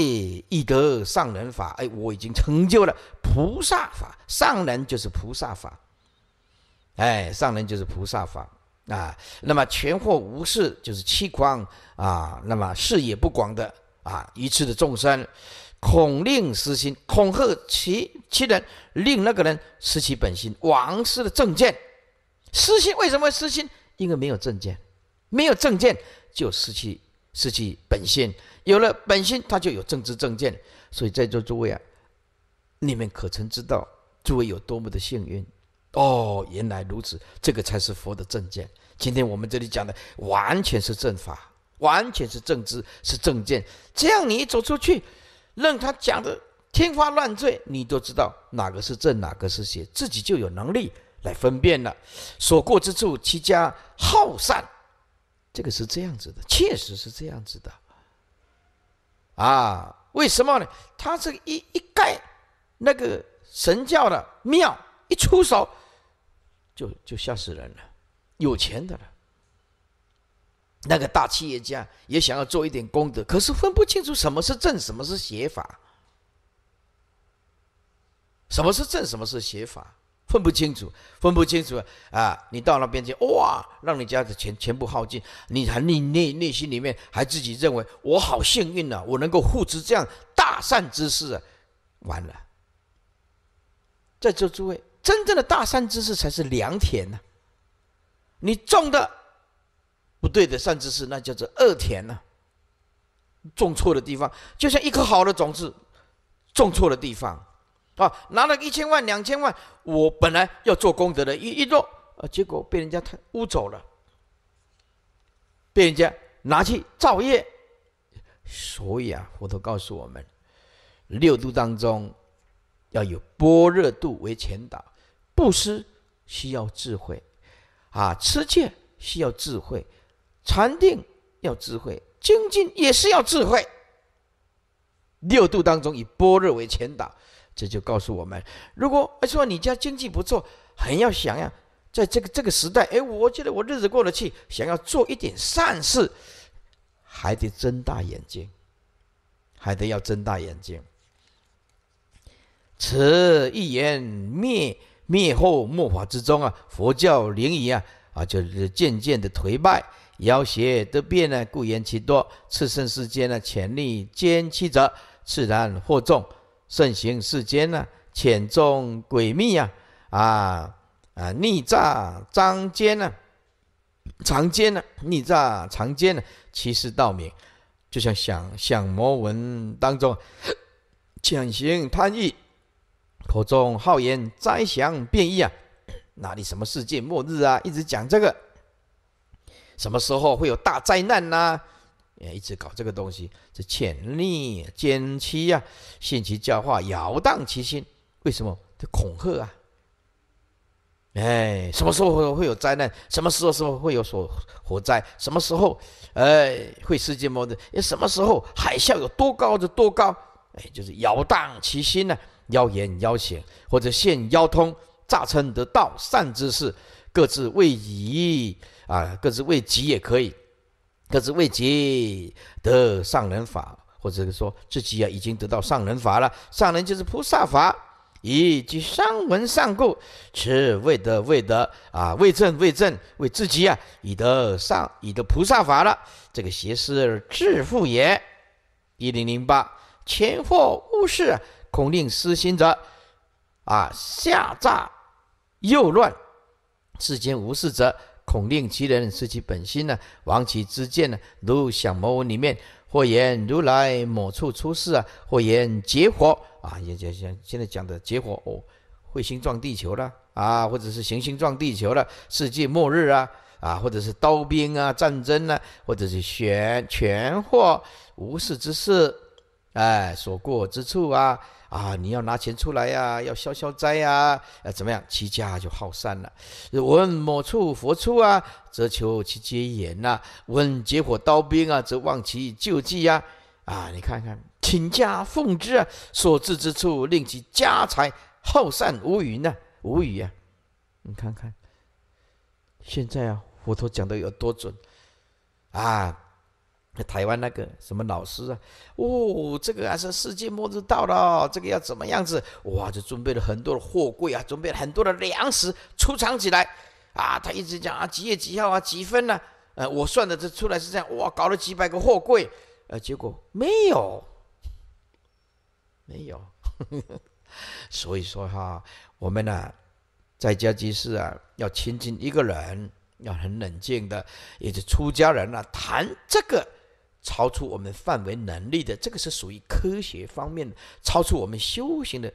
一得上人法，哎，我已经成就了菩萨法，上人就是菩萨法，哎，上人就是菩萨法，啊，那么全或无事就是七狂啊，那么视野不广的啊，愚痴的众生，恐令失心，恐吓其其人，令那个人失其本心，王师的正见。私心为什么会私心？因为没有正见，没有正见就失去失去本心。有了本心，他就有政治正见。所以在座诸位啊，你们可曾知道诸位有多么的幸运？哦，原来如此，这个才是佛的正见。今天我们这里讲的完全是正法，完全是正知，是正见。这样你走出去，任他讲的天花乱坠，你都知道哪个是正，哪个是邪，自己就有能力。来分辨了，所过之处，其家好善，这个是这样子的，确实是这样子的。啊，为什么呢？他这一一盖那个神教的庙，一出手就就吓死人了，有钱的了。那个大企业家也想要做一点功德，可是分不清楚什么是正，什么是邪法，什么是正，什么是邪法。分不清楚，分不清楚啊！你到那边去，哇，让你家的钱全部耗尽，你还你内内心里面还自己认为我好幸运呢，我能够护持这样大善之事啊！完了，在座诸位，真正的大善之事才是良田呢，你种的不对的善知识，那叫做恶田呢。种错的地方，就像一颗好的种子，种错的地方。啊，拿了一千万、两千万，我本来要做功德的，一一做，呃，结果被人家偷走了，被人家拿去造业。所以啊，佛陀告诉我们，六度当中要有般若度为前导，布施需要智慧，啊，持戒需要智慧，禅定要智慧，精进也是要智慧。六度当中以般若为前导。这就告诉我们：如果哎说你家经济不错，很要想呀，在这个这个时代，哎，我觉得我日子过得去，想要做一点善事，还得睁大眼睛，还得要睁大眼睛。此一言灭灭后末法之中啊，佛教灵仪啊啊，就是渐渐的颓败，妖邪得变呢，故言其多。次生世间呢，潜力兼七者，次然惑众。盛行世间呢，潜纵诡秘啊，啊啊，逆诈藏奸呢，藏奸呢，逆诈藏奸呢，欺世盗名，就像《想想魔文当中，潜 行贪欲，口中好言灾祥变异啊，哪里什么世界末日啊，一直讲这个，什么时候会有大灾难呢？哎，一直搞这个东西，这潜力奸欺呀，信其教化，摇荡其心。为什么？这恐吓啊！哎，什么时候会有灾难？什么时候什么会有所火灾？什么时候哎会世界末日？什么时候海啸有多高就多高？哎，就是摇荡其心呢，妖言妖行，或者现妖通，诈称得道善知识，各自为宜啊，各自为己也可以。各自未及得上人法，或者是说自己啊已经得到上人法了。上人就是菩萨法，以及上闻上故，持未得未得啊未证未证，为自己啊已得上已得菩萨法了。这个邪师致富也。一零零八，前或无事，恐令失心者啊下诈又乱，世间无事者。恐令其人失其本心呢，亡其知见呢？如想谋文里面，或言如来某处出世啊，或言劫火啊，也就像现在讲的劫火哦，彗星撞地球了啊，或者是行星撞地球了，世界末日啊啊，或者是刀兵啊，战争啊，或者是玄权或无事之事，哎，所过之处啊。啊！你要拿钱出来呀，要消消灾呀，呃，怎么样？其家就耗散了。问某处佛处啊，则求其接言呐；问结伙刀兵啊，则望其救济呀。啊，你看看，听家奉之啊，所至之处，令其家财耗散无余呢，无余啊！你看看，现在啊，佛陀讲的有多准啊！台湾那个什么老师啊，哦，这个啊是世界末日到了，这个要怎么样子？哇，就准备了很多的货柜啊，准备很多的粮食储藏起来，啊，他一直讲啊，几月几号啊，几分呢？呃，我算的这出来是这样，哇，搞了几百个货柜，呃，结果没有，没有，所以说哈，我们呢，在家居士啊，要亲近一个人，要很冷静的，也就出家人啊，谈这个。超出我们范围能力的，这个是属于科学方面的，超出我们修行的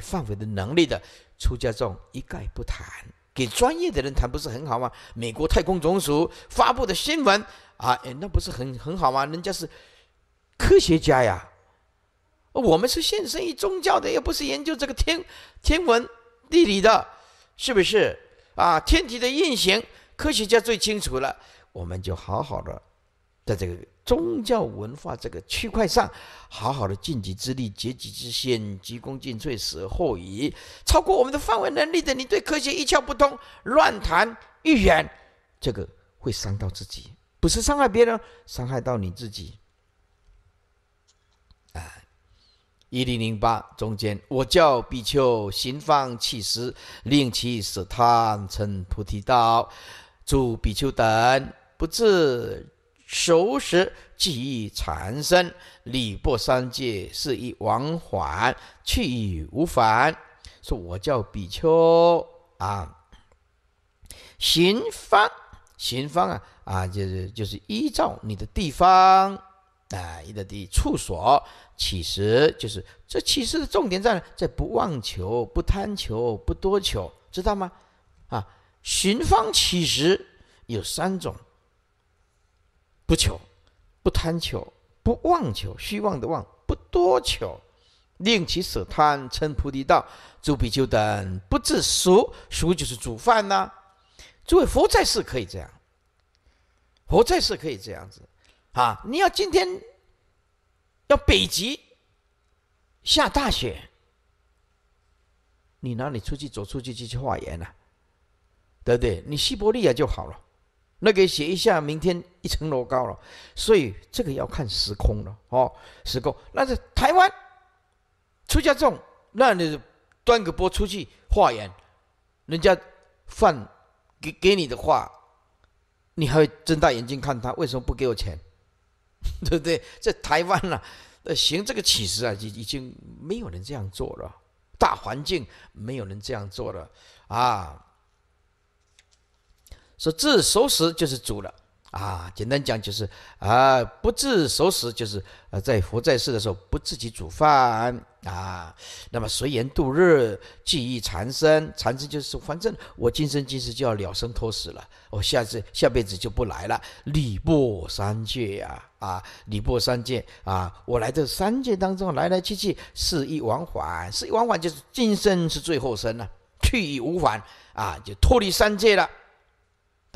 范围的能力的，出家众一概不谈。给专业的人谈不是很好吗？美国太空总署发布的新闻啊，哎，那不是很很好吗？人家是科学家呀，我们是献身于宗教的，又不是研究这个天天文地理的，是不是？啊，天体的运行，科学家最清楚了。我们就好好的在这个。宗教文化这个区块上，好好的尽己之力，竭己之先，鞠躬尽瘁，死而后已。超过我们的范围能力的，你对科学一窍不通，乱谈预言，这个会伤到自己，不是伤害别人，伤害到你自己。啊，一零零八中间，我教比丘行放弃时，令其舍贪，成菩提道。祝比丘等不至。熟识记忆缠生，礼不三界是以往返，去无返。说我叫比丘啊，寻方，寻方啊啊，就是就是依照你的地方啊，你的地处所。起时就是这起时的重点在在不妄求、不贪求、不多求，知道吗？啊，寻方起时有三种。不求，不贪求，不妄求，虚妄的妄，不多求，令其舍贪，称菩提道。诸比丘等不自熟，熟就是煮饭呐。诸位佛在世可以这样，佛在世可以这样子啊！你要今天要北极下大雪，你哪里出去走出去去化缘呐？对不对？你西伯利亚就好了。那给写一下，明天一层楼高了，所以这个要看时空了哦，时空。那是台湾出家众，那你端个钵出去化缘，人家饭给给你的话，你还会睁大眼睛看他为什么不给我钱，对不对？在台湾了，行这个乞食啊，已已经没有人这样做了，大环境没有人这样做了啊。说自熟食就是煮了啊，简单讲就是啊，不自熟食就是呃，在佛在世的时候不自己煮饭啊，那么随缘度日，记忆缠身，缠身就是反正我今生今世就要了生脱死了，我下次下辈子就不来了，礼部三界啊啊，礼部三界啊，我来这三界当中来来去去，是意往返，是意往返就是今生是最后生呢，去已无返啊，就脱离三界了。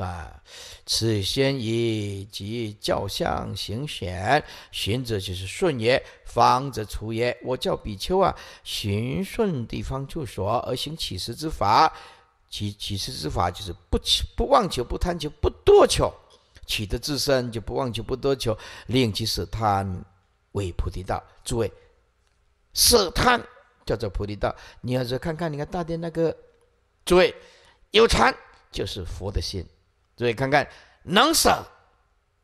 啊，此心以及教相行显，行者就是顺也，方者出也。我叫比丘啊，循顺地方处所而行起食之法。其起食之法就是不不妄求、不贪求、不多求，取得自身就不妄求、不多求，令其舍贪为菩提道。诸位舍贪叫做菩提道。你要是看看，你看大殿那个，诸位有禅就是佛的心。注意看看，能舍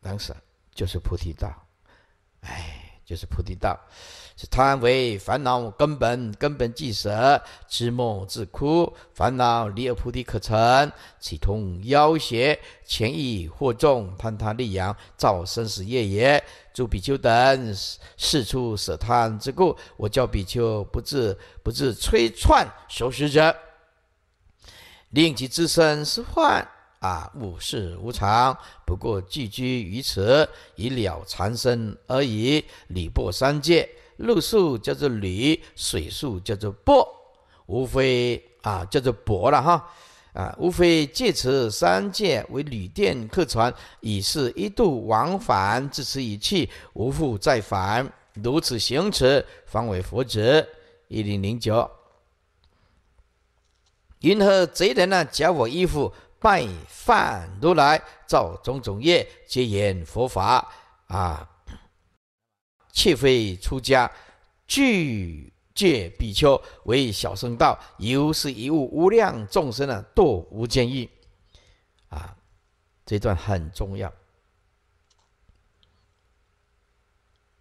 能舍，就是菩提道。哎，就是菩提道。是贪为烦恼根本，根本即舍，知梦自枯。烦恼离而菩提可成，其通妖邪？前意惑众，贪贪利养，造生死业也。诸比丘等，四处舍贪之故，我教比丘不自不自摧篡守持者，令其自身是患。啊，物是无常，不过寄居于此，以了残生而已。礼泊三界，陆宿叫做旅，水宿叫做泊，无非啊，叫做泊了哈。啊，无非借此三界为旅店客船，已是一度往返，自此一去，无复再返。如此行持，方为佛子。一零零九，云何贼人呢？夹我衣服？拜饭如来造种种业，结缘佛法啊！切非出家具戒比丘为小僧道，有是一物无量众生啊，度无间狱啊！这段很重要。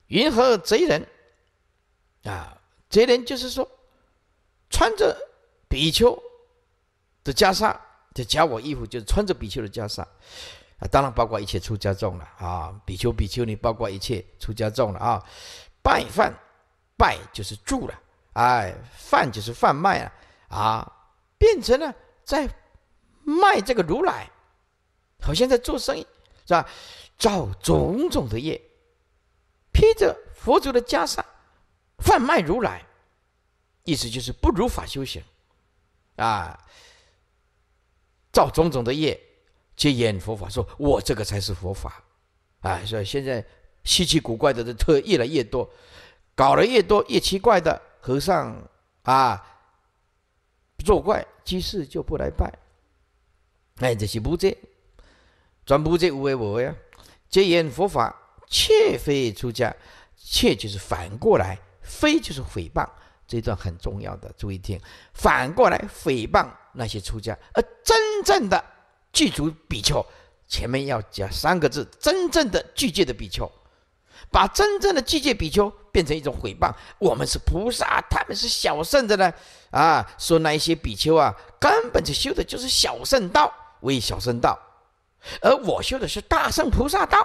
云何贼人啊？贼人就是说，穿着比丘的袈裟。就加我衣服，就是穿着比丘的袈裟，啊，当然包括一切出家众了啊！比丘比丘，你包括一切出家众了啊！拜饭，拜就是住了，哎，饭就是贩卖了啊，变成了在卖这个如来，好像在做生意，是吧？造种种的业，披着佛祖的袈裟贩卖如来，意思就是不如法修行，啊。造种种的业，结演佛法，说我这个才是佛法，啊，所以现在稀奇古怪的特越来越多，搞得越多越奇怪的和尚啊，作怪，居士就不来拜，哎，这是不正，转不正无为我呀，接演佛法，切非出家，切就是反过来，非就是诽谤，这段很重要的，注意听，反过来诽谤那些出家，而真。正的具足比丘，前面要加三个字：真正的具戒的比丘。把真正的具戒比丘变成一种诽谤，我们是菩萨，他们是小圣的呢？啊，说那一些比丘啊，根本就修的就是小圣道，为小圣道，而我修的是大圣菩萨道。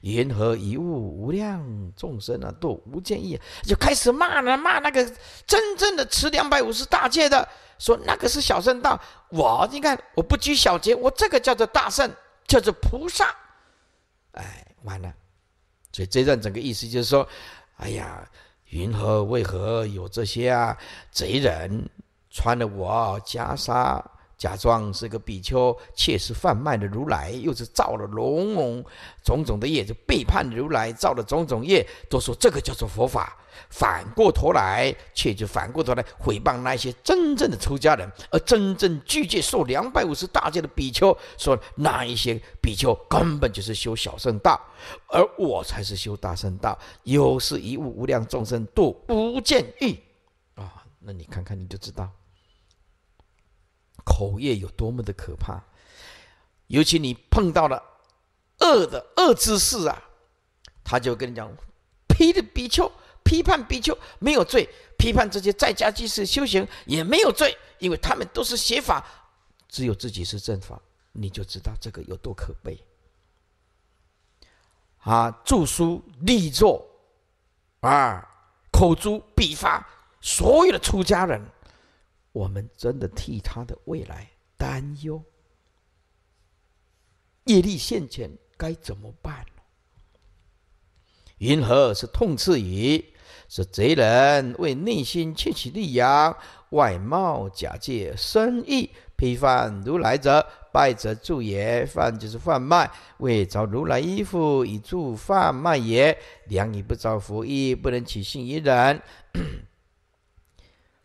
云何一物无量众生啊，度无间意，就开始骂了，骂那个真正的持两百五十大戒的，说那个是小圣道，我你看我不拘小节，我这个叫做大圣，叫做菩萨。哎，完了。所以这段整个意思就是说，哎呀，云何为何有这些啊贼人穿了我袈裟？假装是个比丘，却是贩卖了如来，又是造了龙种种的业，就背叛如来，造了种种业，都说这个叫做佛法。反过头来，却就反过头来毁谤那些真正的出家人，而真正具戒受两百五十大戒的比丘，说那一些比丘根本就是修小圣道，而我才是修大圣道，有是一物无量众生度无间意。啊，那你看看你就知道。口业有多么的可怕，尤其你碰到了恶的恶知识啊，他就跟你讲，批的比丘，批判比丘没有罪，批判这些在家居士修行也没有罪，因为他们都是邪法，只有自己是正法，你就知道这个有多可悲。啊，著书立作，啊，口诛笔伐，所有的出家人。我们真的替他的未来担忧。业力现前该怎么办呢？云何是痛斥是贼人为内心外貌假借生意，犯如来者，败者助也。犯就是贩卖，为着如来衣服以助贩卖也。良以不着不能取信于人。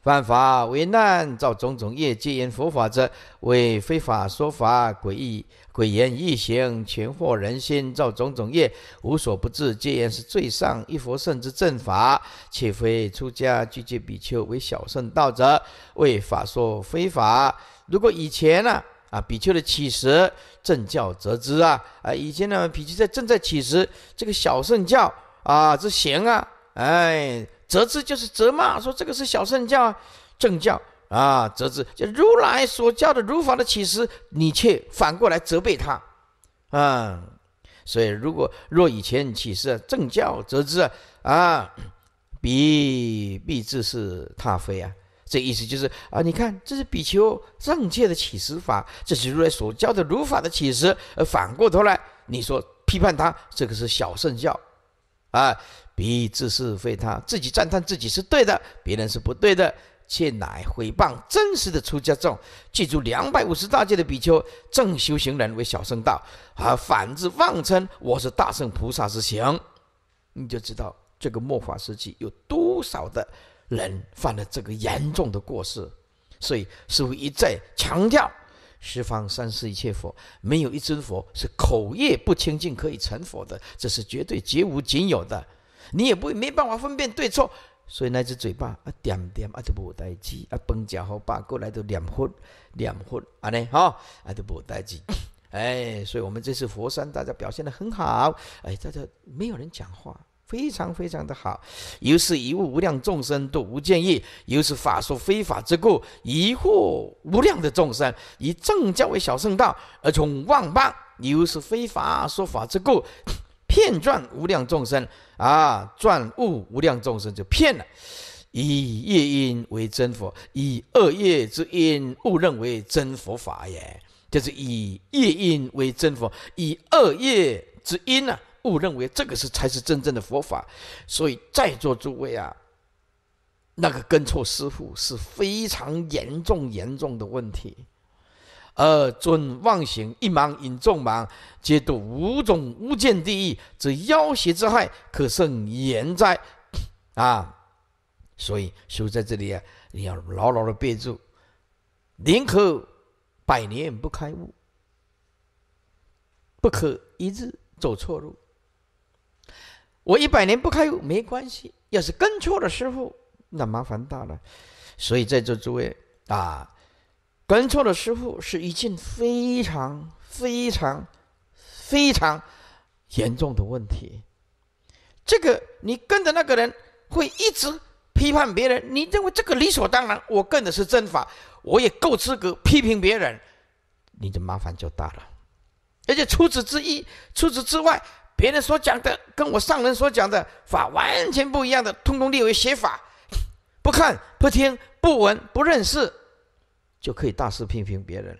犯法为难，造种种业，皆言佛法者为非法说法，诡异诡言异行，群惑人心，造种种业，无所不至，皆言是最上一佛圣之正法，岂非出家具戒比丘为小圣道者，为法说非法？如果以前呢，啊，比丘的起时正教则知啊，啊，以前呢，比丘在正在起时，这个小圣教啊之行啊，哎。责之就是责骂，说这个是小圣教、正教啊，责之就如来所教的如法的起始，你却反过来责备他啊。所以如果若以前起始正教责之啊，彼必自是他非啊。这意思就是啊，你看这是比丘正确的起始法，这是如来所教的如法的起始，而反过头来你说批判他，这个是小圣教啊。彼自是非他自己赞叹自己是对的，别人是不对的，却乃毁谤真实的出家众。记住，两百五十大戒的比丘正修行人为小圣道，而反之妄称我是大圣菩萨之行，你就知道这个末法时期有多少的人犯了这个严重的过失。所以师父一再强调，十方三世一切佛，没有一尊佛是口业不清净可以成佛的，这是绝对绝无仅有的。你也不会没办法分辨对错，所以那只嘴巴啊，点点啊，就无代志啊，崩脚后把过来都念合念合，安尼哈，啊，就无代志。哎，所以我们这次佛山大家表现的很好，哎，大家没有人讲话，非常非常的好。由是一物无量众生都无见意，由是法说非法之故，一惑无量的众生以正教为小圣道而从妄谤，由是非法说法之故。骗转无量众生啊，转悟无量众生就骗了。以业因为真佛，以恶业之因误认为真佛法耶，就是以业因为真佛，以恶业之因呢误认为这个是才是真正的佛法。所以在座诸位啊，那个跟错师傅是非常严重严重的问题。而尊妄行，一盲引众盲，皆度五种无间地狱，这妖邪之害，可胜言哉？啊！所以书在这里啊，你要牢牢的憋住，宁可百年不开悟，不可一日走错路。我一百年不开悟没关系，要是跟错了师傅，那麻烦大了。所以在座诸位啊。跟错了师傅是一件非常非常非常严重的问题。这个你跟的那个人会一直批判别人，你认为这个理所当然。我跟的是真法，我也够资格批评别人，你的麻烦就大了。而且除此之一，除此之外，别人所讲的跟我上人所讲的法完全不一样的，通通列为邪法，不看不听不闻不认识。就可以大肆批评别人。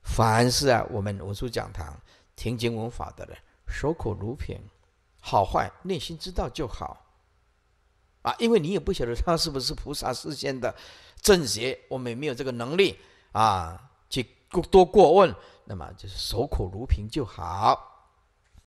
凡是啊，我们文殊讲堂听经闻法的人，守口如瓶，好坏内心知道就好。啊，因为你也不晓得他是不是菩萨世间的正邪，我们也没有这个能力啊，去过多过问。那么就是守口如瓶就好。